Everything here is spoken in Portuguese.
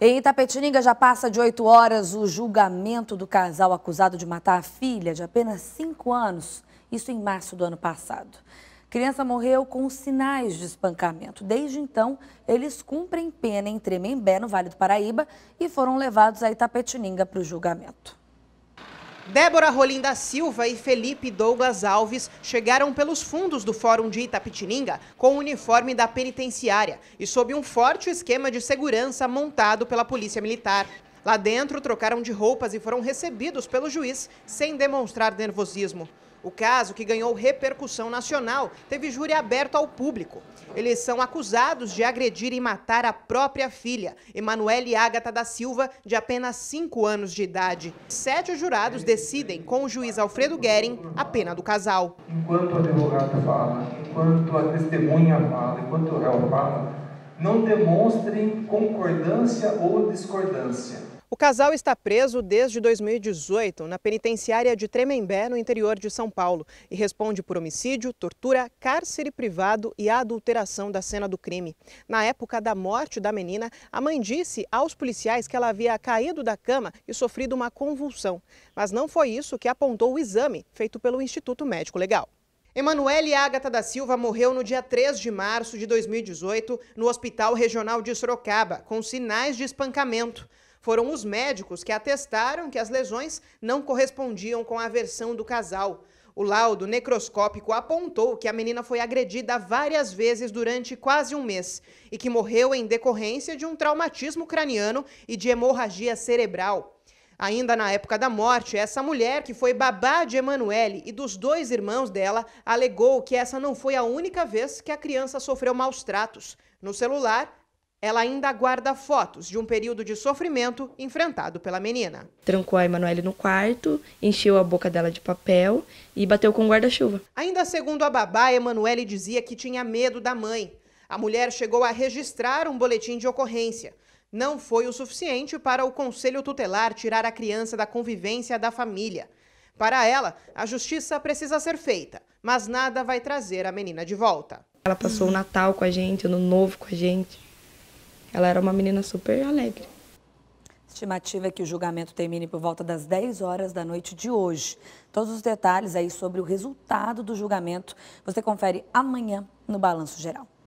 Em Itapetininga já passa de 8 horas o julgamento do casal acusado de matar a filha de apenas 5 anos, isso em março do ano passado. A criança morreu com sinais de espancamento. Desde então, eles cumprem pena em Tremembé, no Vale do Paraíba, e foram levados a Itapetininga para o julgamento. Débora Rolim da Silva e Felipe Douglas Alves chegaram pelos fundos do Fórum de Itapetininga com o uniforme da penitenciária e sob um forte esquema de segurança montado pela Polícia Militar. Lá dentro, trocaram de roupas e foram recebidos pelo juiz sem demonstrar nervosismo. O caso, que ganhou repercussão nacional, teve júri aberto ao público. Eles são acusados de agredir e matar a própria filha, Emanuele Ágata da Silva, de apenas 5 anos de idade. Sete jurados decidem, com o juiz Alfredo Guerin, a pena do casal. Enquanto o advogado fala, enquanto a testemunha fala, enquanto o réu fala, não demonstrem concordância ou discordância. O casal está preso desde 2018 na penitenciária de Tremembé, no interior de São Paulo, e responde por homicídio, tortura, cárcere privado e adulteração da cena do crime. Na época da morte da menina, a mãe disse aos policiais que ela havia caído da cama e sofrido uma convulsão. Mas não foi isso que apontou o exame feito pelo Instituto Médico Legal. Emanuele Ágata da Silva morreu no dia 3 de março de 2018 no Hospital Regional de Sorocaba, com sinais de espancamento. Foram os médicos que atestaram que as lesões não correspondiam com a versão do casal. O laudo necroscópico apontou que a menina foi agredida várias vezes durante quase um mês e que morreu em decorrência de um traumatismo craniano e de hemorragia cerebral. Ainda na época da morte, essa mulher, que foi babá de Emanuele e dos dois irmãos dela, alegou que essa não foi a única vez que a criança sofreu maus tratos. No celular, ela ainda guarda fotos de um período de sofrimento enfrentado pela menina. Trancou a Emanuele no quarto, encheu a boca dela de papel e bateu com guarda-chuva. Ainda segundo a babá, Emanuele dizia que tinha medo da mãe. A mulher chegou a registrar um boletim de ocorrência. Não foi o suficiente para o conselho tutelar tirar a criança da convivência da família. Para ela, a justiça precisa ser feita, mas nada vai trazer a menina de volta. Ela passou o Natal com a gente, o Ano Novo com a gente. Ela era uma menina super alegre. Estimativa é que o julgamento termine por volta das 10 horas da noite de hoje. Todos os detalhes aí sobre o resultado do julgamento você confere amanhã no Balanço Geral.